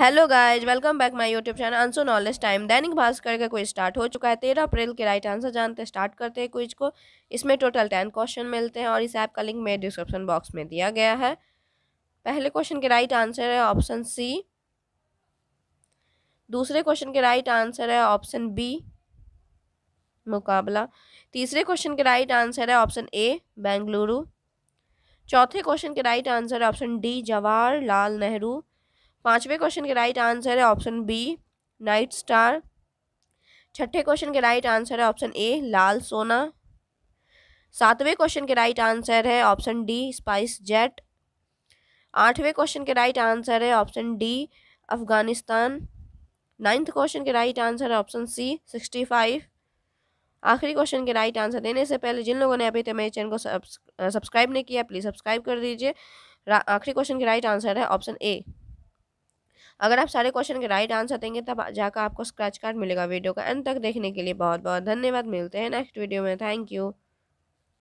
hello guys welcome back my YouTube channel answer knowledge time Dainik Bhaskar का quiz start हो चुका है तेरह अप्रैल के राइट आंसर जानते स्टार्ट करते हैं क्विज को इसमें टोटल टेन क्वेश्चन मिलते हैं और इस ऐप का लिंक मेरे डिस्क्रिप्शन बॉक्स में दिया गया है पहले क्वेश्चन के राइट आंसर है ऑप्शन सी दूसरे क्वेश्चन के राइट आंसर है ऑप्शन बी मुकाबला तीसरे क्वेश्चन के राइट आंसर है ऑप्शन ए बेंगलुरु चौथे क्वेश्चन के राइट आंसर है ऑप्शन डी जवाहरलाल नेहरू पांचवें क्वेश्चन के राइट आंसर है ऑप्शन बी नाइट स्टार छठे क्वेश्चन के राइट आंसर है ऑप्शन ए लाल सोना सातवें क्वेश्चन के राइट आंसर है ऑप्शन डी स्पाइस जेट आठवें क्वेश्चन के राइट आंसर है option D Afghanistan ninth question के राइट आंसर है ऑप्शन सी सिक्सटी फाइव आखिरी क्वेश्चन के राइट आंसर देने से पहले जिन लोगों ने अभी तक मेरे चैनल को सब्सक्राइब नहीं किया प्लीज़ सब्सक्राइब कर दीजिए आखिरी क्वेश्चन के राइट आंसर है ऑप्शन ए अगर आप सारे क्वेश्चन के राइट आंसर देंगे तब जाकर आपको स्क्रैच कार्ड मिलेगा वीडियो का एंड तक देखने के लिए बहुत बहुत धन्यवाद मिलते हैं नेक्स्ट वीडियो में थैंक यू